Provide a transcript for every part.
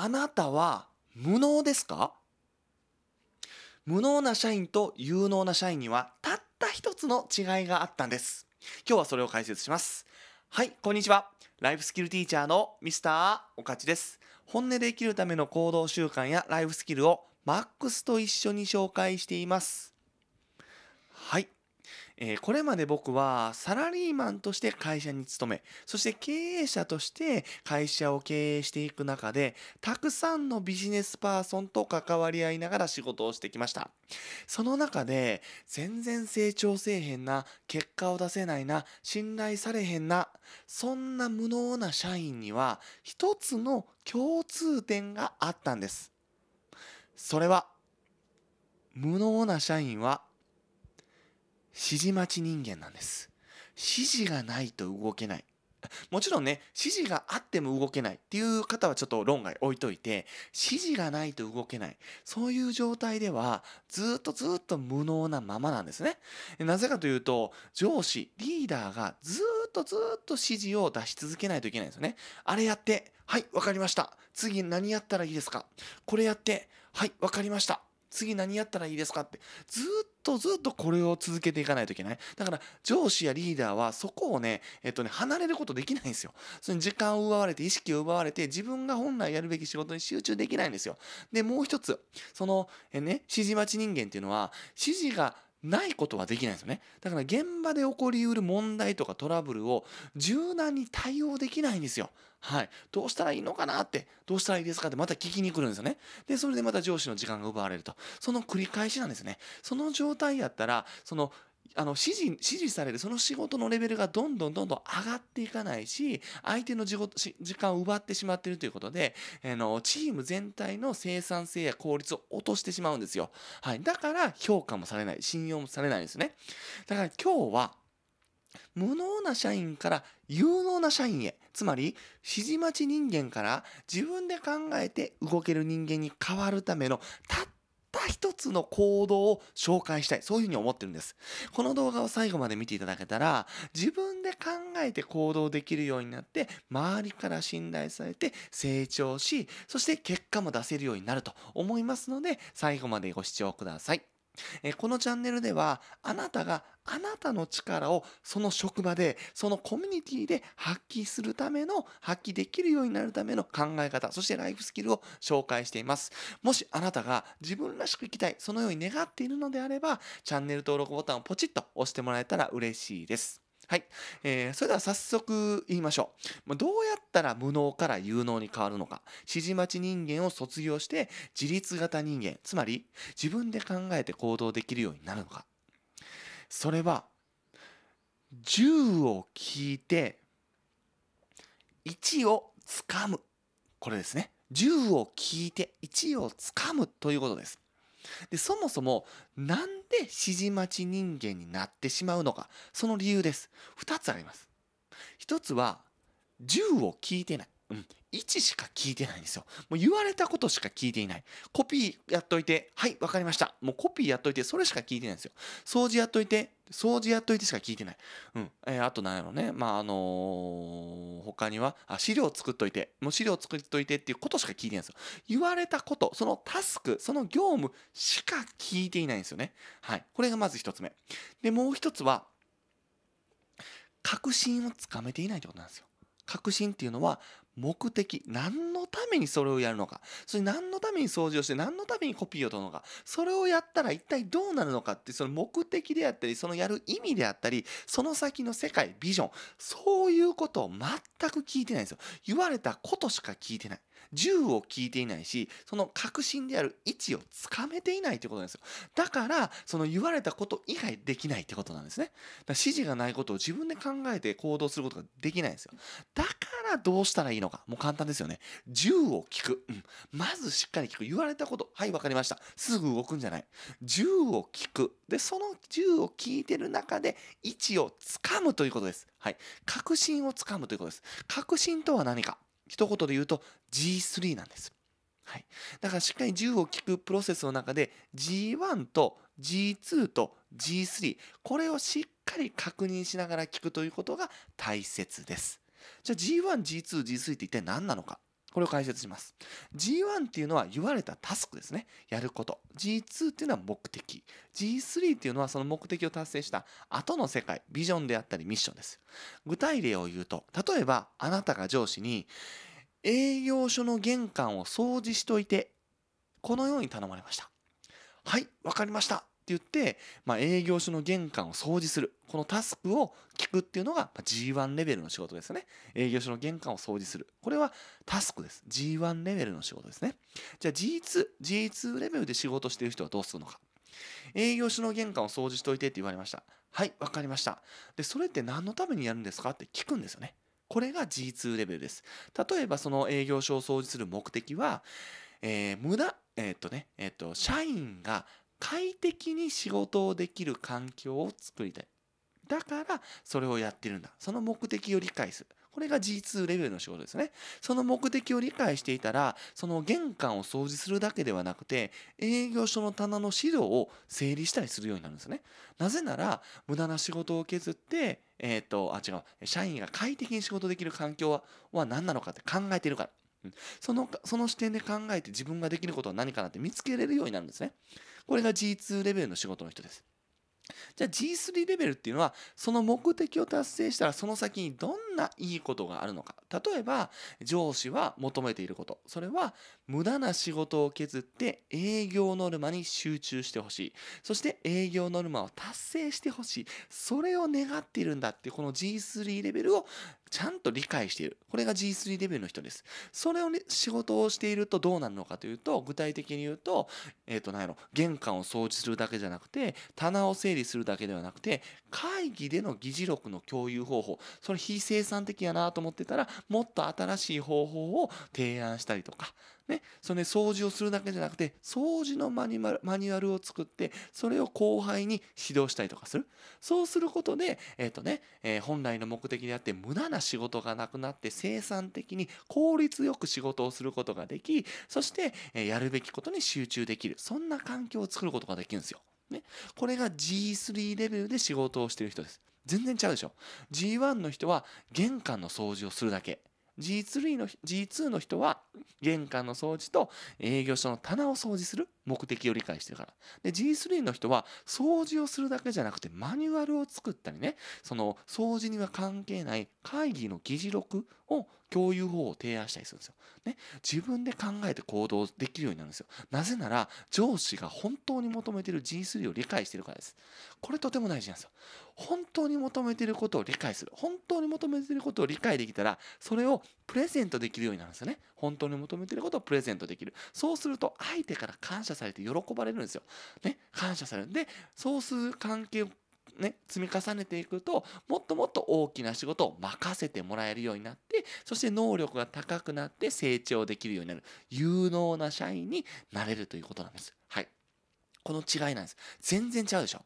あなたは無能ですか無能な社員と有能な社員にはたった一つの違いがあったんです。今日はそれを解説します。はい、こんにちは。ライフスキルティーチャーのミスターおかちです。本音で生きるための行動習慣やライフスキルをマックスと一緒に紹介しています。はい、えー、これまで僕はサラリーマンとして会社に勤め、そして経営者として会社を経営していく中で、たくさんのビジネスパーソンと関わり合いながら仕事をしてきました。その中で、全然成長せえへんな、結果を出せないな、信頼されへんな、そんな無能な社員には、一つの共通点があったんです。それは、無能な社員は指示待ち人間なんです指示がないと動けないもちろんね指示があっても動けないっていう方はちょっと論外置いといて指示がないと動けないそういう状態ではずっとずっと無能なままなんですねなぜかというと上司リーダーがずっとずっと指示を出し続けないといけないんですよねあれやってはい分かりました次何やったらいいですかこれやってはい分かりました次何やったらいいですかってずっとずっとこれを続けていかないといけない。だから上司やリーダーはそこをね、えっとね、離れることできないんですよ。その時間を奪われて、意識を奪われて、自分が本来やるべき仕事に集中できないんですよ。で、もう一つ、その、えね、指示待ち人間っていうのは、指示がないことはできないですよね。だから現場で起こりうる問題とかトラブルを柔軟に対応できないんですよ。はい。どうしたらいいのかなって、どうしたらいいですかってまた聞きに来るんですよね。で、それでまた上司の時間が奪われると。その繰り返しなんですね。その状態やったら、そのあの指示指示されるその仕事のレベルがどんどんどんどん上がっていかないし相手の時間を奪ってしまっているということで、えのチーム全体の生産性や効率を落としてしまうんですよ、はい、だから評価もされない信用もされないんですねだから今日は無能な社員から有能な社員へつまり指示待ち人間から自分で考えて動ける人間に変わるためのたったた一つの行動を紹介したい。そういうふうに思ってるんです。この動画を最後まで見ていただけたら、自分で考えて行動できるようになって、周りから信頼されて成長し、そして結果も出せるようになると思いますので、最後までご視聴ください。えこのチャンネルではあなたがあなたの力をその職場でそのコミュニティで発揮するための発揮できるようになるための考え方そしてライフスキルを紹介していますもしあなたが自分らしく生きたいそのように願っているのであればチャンネル登録ボタンをポチッと押してもらえたら嬉しいですはい、えー、それでは早速言いましょうどうやったら無能から有能に変わるのか指示待ち人間を卒業して自立型人間つまり自分で考えて行動できるようになるのかそれは1を聞いて1をつかむこれですね10を聞いて1をつかむということですでそもそもなんで指示待ち人間になってしまうのかその理由です2つあります1つは銃を聞いてない位置しか聞いてないんですよ。もう言われたことしか聞いていない。コピーやっといて、はい、わかりました。もうコピーやっといて、それしか聞いてないんですよ。掃除やっといて、掃除やっといてしか聞いてない。うん。えー、あと何やろうね。まあ、あのー、他には、あ、資料作っといて、もう資料作っといてっていうことしか聞いてないんですよ。言われたこと、そのタスク、その業務しか聞いていないんですよね。はい。これがまず一つ目。で、もう一つは、確信をつかめていないってことなんですよ。確信っていうのは目的何のためにそれをやるのかそれ何のために掃除をして何のためにコピーを取るのかそれをやったら一体どうなるのかってその目的であったりそのやる意味であったりその先の世界ビジョンそういうことを全く聞いてないんですよ言われたことしか聞いてない銃を聞いていないしその確信である位置をつかめていないってことなんですよだからその言われたこと以外できないってことなんですねだから指示がないことを自分で考えて行動することができないんですよだかららどうしたらいいのか。もう簡単ですよね。銃を聞く。うん、まずしっかり聞く。言われたこと。はい、わかりました。すぐ動くんじゃない。10を聞く。で、その10を聞いてる中で、位置をつかむということです。はい。確信をつかむということです。確信とは何か。一言で言うと G3 なんです。はい。だからしっかり10を聞くプロセスの中で G1 と G2 と G3 これをしっかり確認しながら聞くということが大切です。じゃあ G1、G2、G3 って一体何なのか。これを解説します。G1 っていうのは言われたタスクですね。やること。G2 っていうのは目的。G3 っていうのはその目的を達成した後の世界、ビジョンであったりミッションです。具体例を言うと、例えばあなたが上司に営業所の玄関を掃除しといて、このように頼まれました。はい、わかりました。言って、まあ、営業所の玄関を掃除するこのタスクを聞くっていうのが G1 レベルの仕事ですね営業所の玄関を掃除するこれはタスクです G1 レベルの仕事ですねじゃあ G2G2 レベルで仕事してる人はどうするのか営業所の玄関を掃除しといてって言われましたはい分かりましたでそれって何のためにやるんですかって聞くんですよねこれが G2 レベルです例えばその営業所を掃除する目的は、えー、無駄えー、っとね、えー、っと、社員が快適に仕事をできる環境を作りたい。だからそれをやってるんだ。その目的を理解する。これが G2 レベルの仕事ですね。その目的を理解していたら、その玄関を掃除するだけではなくて、営業所の棚の資料を整理したりするようになるんですね。なぜなら、無駄な仕事を削って、えっ、ー、と、あ、違う、社員が快適に仕事できる環境は何なのかって考えてるから。そのその視点で考えて自分ができることは何かなって見つけれるようになるんですね。これが G2 レベルの仕事の人です。じゃあ G3 レベルっていうのはその目的を達成したらその先にどんないいことがあるのか例えば上司は求めていることそれは無駄な仕事を削って営業ノルマに集中してほしいそして営業ノルマを達成してほしいそれを願っているんだってこの G3 レベルをちゃんと理解している。これが G3 レベルの人です。それをね、仕事をしているとどうなるのかというと、具体的に言うと、えっ、ー、と、何やろ、玄関を掃除するだけじゃなくて、棚を整理するだけではなくて、会議での議事録の共有方法、それ非生産的やなと思ってたら、もっと新しい方法を提案したりとか、ね、その掃除をするだけじゃなくて、掃除のマニュアルを作って、それを後輩に指導したりとかする。そうすることで、えっ、ー、とね、えー、本来の目的であって無駄な仕事がなくなって生産的に効率よく仕事をすることができ、そして、えー、やるべきことに集中できる。そんな環境を作ることができるんですよ。ね、これが G3 レベルで仕事をしてる人です。全然違うでしょ。G1 の人は玄関の掃除をするだけ。G2 の G2 の人は玄関の掃除と営業所の棚を掃除する目的を理解してるから。で、G3 の人は掃除をするだけじゃなくてマニュアルを作ったりね、その掃除には関係ない会議の議事録を共有法を提案したりするんですよ。ね、自分で考えて行動できるようになるんですよ。なぜなら上司が本当に求めている人数を理解しているからです。これとても大事なんですよ。本当に求めていることを理解する。本当に求めていることを理解できたら、それをプレゼントできるようになるんですよね。本当に求めていることをプレゼントできる。そうすると相手から感謝されて喜ばれるんですよ。ね、感謝される。で、そうする関係をね、積み重ねていくともっともっと大きな仕事を任せてもらえるようになってそして能力が高くなって成長できるようになる有能な社員になれるということなんです。はい、この違いなんです。全然違うでしょ。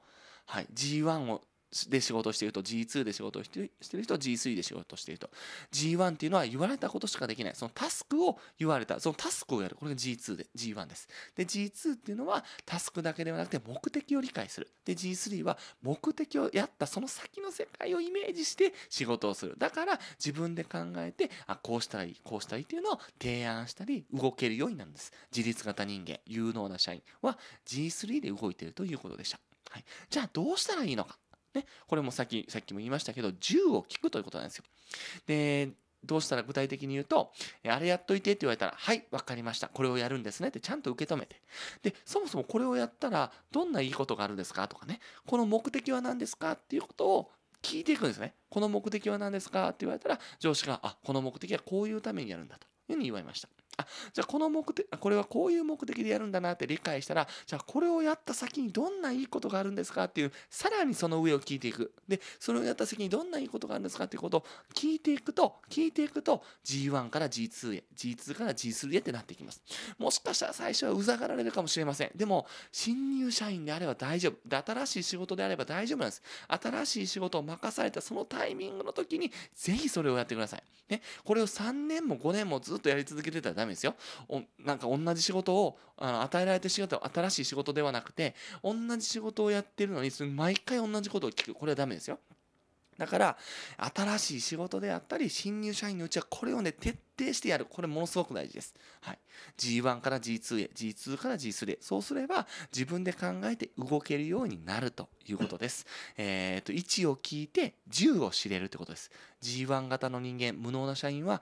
はい、G1 をで仕事していると G2 で仕事してる人 G3 で仕事していると G1 っていうのは言われたことしかできないそのタスクを言われたそのタスクをやるこれが G2 で G1 ですで G2 っていうのはタスクだけではなくて目的を理解するで G3 は目的をやったその先の世界をイメージして仕事をするだから自分で考えてあこうしたらいいこうしたらいいっていうのを提案したり動けるようになるんです自立型人間有能な社員は G3 で動いているということでした、はい、じゃあどうしたらいいのかね、これもさっき、さっきも言いましたけど、銃を聞くということなんですよ。で、どうしたら具体的に言うと、あれやっといてって言われたら、はい、わかりました。これをやるんですねってちゃんと受け止めて。で、そもそもこれをやったら、どんないいことがあるんですかとかね、この目的は何ですかっていうことを聞いていくんですね。この目的は何ですかって言われたら、上司が、あ、この目的はこういうためにやるんだというふうに言われました。じゃあこの目的これはこういう目的でやるんだなって理解したらじゃあこれをやった先にどんないいことがあるんですかっていうさらにその上を聞いていくでそれをやった先にどんないいことがあるんですかっていうことを聞いていくと聞いていくと G1 から G2 へ G2 から G3 へってなっていきますもしかしたら最初はうざがられるかもしれませんでも新入社員であれば大丈夫で新しい仕事であれば大丈夫なんです新しい仕事を任されたそのタイミングの時にぜひそれをやってくださいねこれを3年も5年もずっとやり続けてたらダメですですよおなんか同じ仕事をあの与えられて仕事は新しい仕事ではなくて同じ仕事をやってるのに毎回同じことを聞くこれはダメですよだから新しい仕事であったり新入社員のうちはこれをね徹底してやるこれものすごく大事です、はい、G1 から G2 へ G2 から G3 へそうすれば自分で考えて動けるようになるということです、えっ、と1を聞いて10を知れるってことです G1 型の人間無能な社員は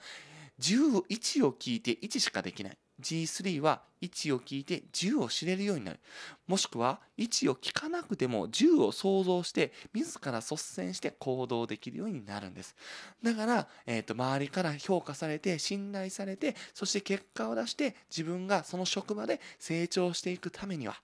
11を聞いて1しかできない。G3 は置を聞いて銃を知れるようになるもしくは置を聞かなくても銃を想像して自ら率先して行動できるようになるんですだから、えーと周りから評価されて信頼されてそして結果を出して自分がその職場で成長していくためには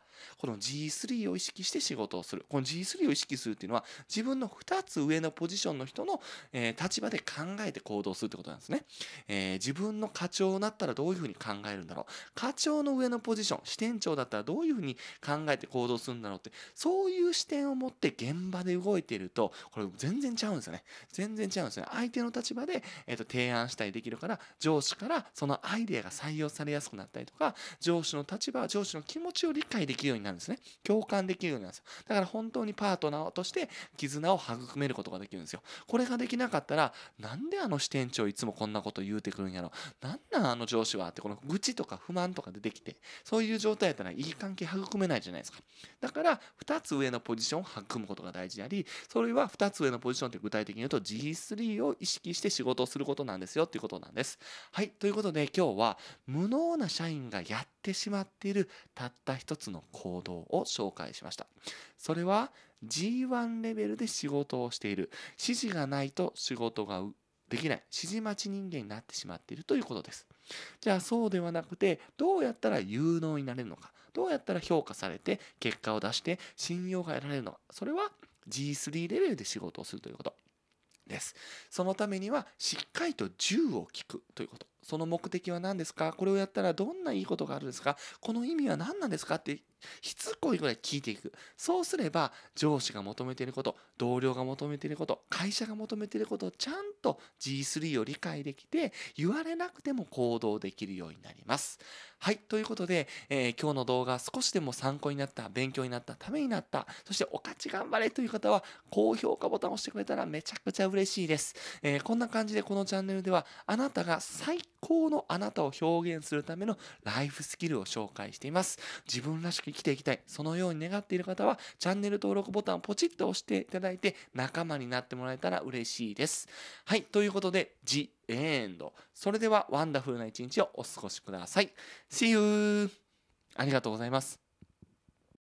この G3 を意識して仕事をする。この G3 を意識するっていうのは、自分の2つ上のポジションの人の、えー、立場で考えて行動するってことなんですね。えー、自分の課長になったらどういうふうに考えるんだろう。課長の上のポジション支店長だったらどういうふうに考えて行動するんだろうってそういう視点を持って現場で動いているとこれ全然ちゃうんですよね全然違うんですよね相手の立場で、えー、と提案したりできるから上司からそのアイデアが採用されやすくなったりとか上司の立場上司の気持ちを理解できるようになるんですね共感できるようになるんですだから本当にパートナーとして絆を育めることができるんですよこれができなかったらなんであの支店長いつもこんなこと言うてくるんやろなんなんあの上司はってこの愚痴とか不満とか出てきてそういう状態やったらいい関係育めないじゃないですかだから2つ上のポジションを育むことが大事でありそれは2つ上のポジションって具体的に言うと G3 を意識して仕事をすることなんですよっていうことなんですはいということで今日は無能な社員がやってしまっているたった一つの行動を紹介しましたそれは G1 レベルで仕事をしている指示がないと仕事ができない指示待ち人間になってしまっているということですじゃあそうではなくてどうやったら有能になれるのかどうやったら評価されて結果を出して信用が得られるのかそれは G3 レベルで仕事をするということですそのためにはしっかりと銃を聞くということその目的は何ですかこれをやったらどんないいことがあるんですかこの意味は何なんですかってしつこいぐらい聞いていく。そうすれば上司が求めていること、同僚が求めていること、会社が求めていることをちゃんと G3 を理解できて言われなくても行動できるようになります。はい。ということで、えー、今日の動画少しでも参考になった、勉強になった、ためになった、そしてお勝ち頑張れという方は高評価ボタンを押してくれたらめちゃくちゃ嬉しいです。えー、こんな感じでこのチャンネルではあなたが最高高のあなたを表現するためのライフスキルを紹介しています自分らしく生きていきたいそのように願っている方はチャンネル登録ボタンをポチッと押していただいて仲間になってもらえたら嬉しいですはいということでジ・エンド。それではワンダフルな一日をお過ごしください See you! ありがとうございます。